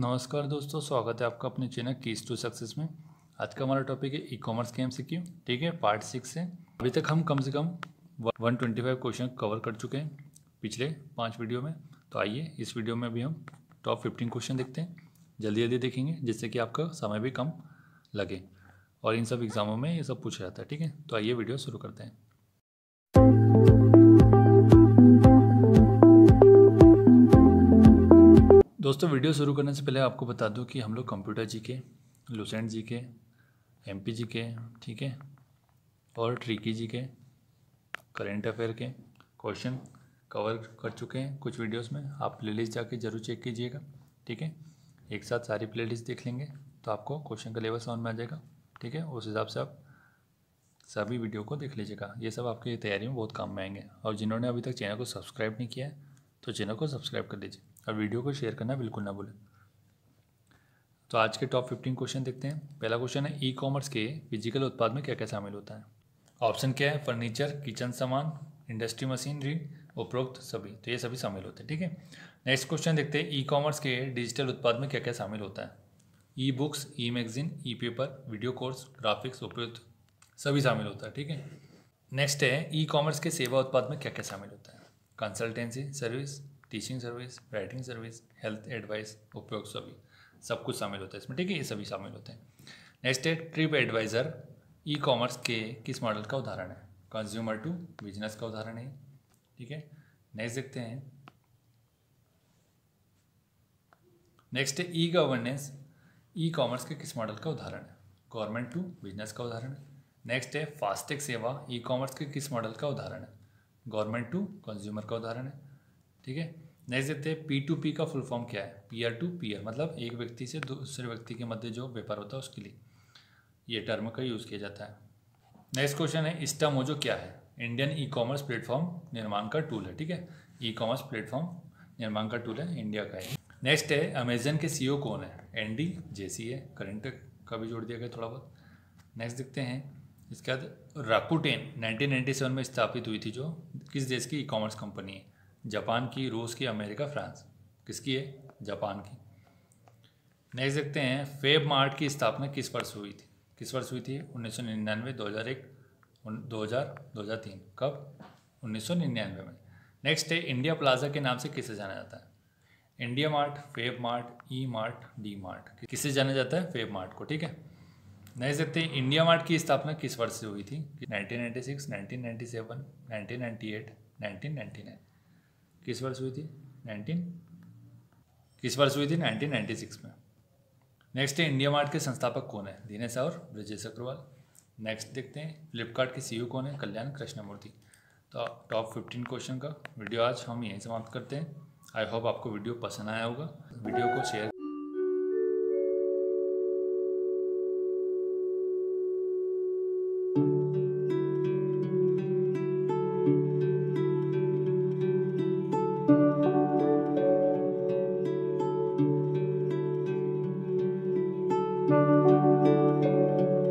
नमस्कार दोस्तों स्वागत है आपका अपने चैनल कीस टू सक्सेस में आज का हमारा टॉपिक है ई कॉमर्स के एम ठीक है पार्ट सिक्स है अभी तक हम कम से कम 125 क्वेश्चन कवर कर चुके हैं पिछले पाँच वीडियो में तो आइए इस वीडियो में भी हम टॉप फिफ्टीन क्वेश्चन देखते हैं जल्दी जल्दी देखेंगे जिससे कि आपका समय भी कम लगे और इन सब एग्ज़ामों में ये सब पूछा जाता है ठीक है तो आइए वीडियो शुरू करते हैं दोस्तों वीडियो शुरू करने से पहले आपको बता दूं कि हम लोग कंप्यूटर जी के लूसेंट जी के एम जी के ठीक है और tricky G K current affair के क्वेश्चन कवर कर चुके हैं कुछ वीडियोस में आप प्लेलिस्ट जाके ज़रूर चेक कीजिएगा ठीक है एक साथ सारी प्लेलिस्ट देख लेंगे तो आपको क्वेश्चन का लेवल समझ में आ जाएगा ठीक है उस हिसाब से आप सभी वीडियो को देख लीजिएगा ये सब आपकी तैयारी में बहुत काम में आएंगे और जिन्होंने अभी तक चैनल को सब्सक्राइब नहीं किया है तो चैनल को सब्सक्राइब कर लीजिए और वीडियो को शेयर करना बिल्कुल ना भूलें तो आज के टॉप फिफ्टीन क्वेश्चन देखते हैं पहला क्वेश्चन है ई कॉमर्स के फिजिकल उत्पाद में क्या क्या शामिल होता है ऑप्शन क्या है फर्नीचर किचन सामान इंडस्ट्री मशीनरी उपरोक्त सभी तो ये सभी शामिल होते हैं ठीक है नेक्स्ट क्वेश्चन देखते हैं ई कॉमर्स के डिजिटल उत्पाद में क्या क्या शामिल होता है e books e magazine e paper video course graphics उपयुक्त सभी शामिल होता है ठीक है नेक्स्ट है ई कॉमर्स के सेवा उत्पाद में क्या क्या शामिल होता है consultancy service teaching service writing service health advice उपयोग सभी सब कुछ शामिल होता है इसमें ठीक है ये सभी शामिल होते हैं नेक्स्ट है ट्रिप एडवाइज़र ई कॉमर्स के किस मॉडल का उदाहरण है कंज्यूमर टू बिजनेस का उदाहरण है ठीक है नेक्स्ट देखते हैं नेक्स्ट है ई गवर्नेंस ई कॉमर्स के किस मॉडल का उदाहरण है गवर्नमेंट टू बिजनेस का उदाहरण है नेक्स्ट है फास्टैग सेवा ई कॉमर्स के किस मॉडल का उदाहरण है गवर्नमेंट टू कंज्यूमर का उदाहरण है ठीक है नेक्स्ट देखते हैं पी टू पी का फुल फॉर्म क्या है पीयर टू पीयर मतलब एक व्यक्ति से दूसरे व्यक्ति के मध्य जो व्यापार होता है उसके लिए ये टर्म का यूज़ किया जाता है नेक्स्ट क्वेश्चन है मोजो क्या है इंडियन ई कॉमर्स प्लेटफॉर्म निर्माण का टूल है ठीक है ई कॉमर्स प्लेटफॉर्म निर्माण का टूल है इंडिया का है नेक्स्ट है अमेजन के सी e कौन है एन डी जे सी है करंट का भी जोड़ दिया गया थोड़ा बहुत नेक्स्ट देखते हैं इसके बाद राकूटेन नाइनटीन में स्थापित हुई थी जो किस देश की ई कॉमर्स कंपनी है जापान की रूस की अमेरिका फ्रांस किसकी है जापान की नेक्स्ट देखते हैं फेब मार्ट की स्थापना किस वर्ष हुई थी किस वर्ष हुई थी उन्नीस सौ निन्यानवे दो हज़ार एक दो हज़ार दो हज़ार तीन कब उन्नीस सौ निन्यानवे में नेक्स्ट है इंडिया प्लाजा के नाम से किसे जाना जाता है IndiaMART FabMart e mart DMart किसे जाना जाता है फेब मार्ट को ठीक है नेक्स्ट देखते हैं इंडिया मार्ट की स्थापना किस वर्ष से हुई थी 1996, 1997, 1998, 1999 किस वर्ष हुई थी नाइनटीन किस वर्ष हुई थी नाइनटीन नाइन्टी सिक्स में नेक्स्ट है इंडिया मार्ट के संस्थापक कौन है दीनेश और ब्रजेश अग्रवाल नेक्स्ट देखते हैं फ्लिपकार्ट के सी e कौन है कल्याण कृष्णमूर्ति तो टॉप फिफ्टीन क्वेश्चन का वीडियो आज हम यहीं समाप्त करते हैं आई होप आपको वीडियो पसंद आया होगा वीडियो को शेयर